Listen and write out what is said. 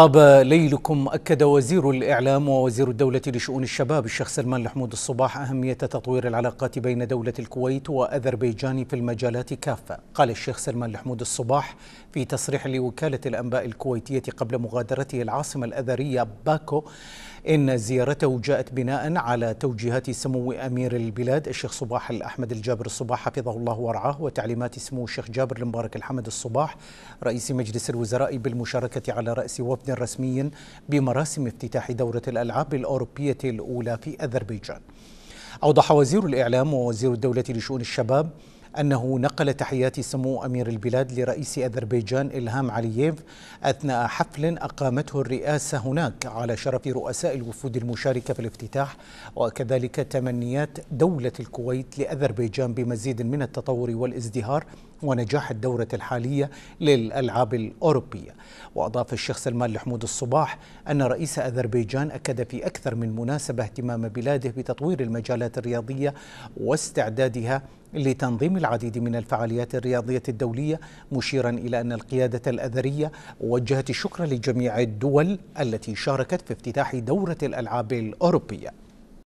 طاب ليلكم أكد وزير الإعلام ووزير الدولة لشؤون الشباب الشيخ سلمان الحمود الصباح أهمية تطوير العلاقات بين دولة الكويت وأذربيجان في المجالات كافة قال الشيخ سلمان الحمود الصباح في تصريح لوكالة الأنباء الكويتية قبل مغادرته العاصمة الأذرية باكو إن زيارته جاءت بناء على توجيهات سمو أمير البلاد الشيخ صباح الأحمد الجابر الصباح حفظه الله ورعاه وتعليمات سمو الشيخ جابر المبارك الحمد الصباح رئيس مجلس الوزراء بالمشاركة على رأس وفد رسمي بمراسم افتتاح دورة الألعاب الأوروبية الأولى في أذربيجان أوضح وزير الإعلام ووزير الدولة لشؤون الشباب أنه نقل تحيات سمو أمير البلاد لرئيس أذربيجان إلهام علييف أثناء حفل أقامته الرئاسة هناك على شرف رؤساء الوفود المشاركة في الافتتاح وكذلك تمنيات دولة الكويت لأذربيجان بمزيد من التطور والازدهار ونجاح الدورة الحالية للألعاب الأوروبية وأضاف الشيخ سلمان لحمود الصباح أن رئيس أذربيجان أكد في أكثر من مناسبة اهتمام بلاده بتطوير المجالات الرياضية واستعدادها لتنظيم العديد من الفعاليات الرياضية الدولية مشيرا إلى أن القيادة الأذرية وجهت الشكر لجميع الدول التي شاركت في افتتاح دورة الألعاب الأوروبية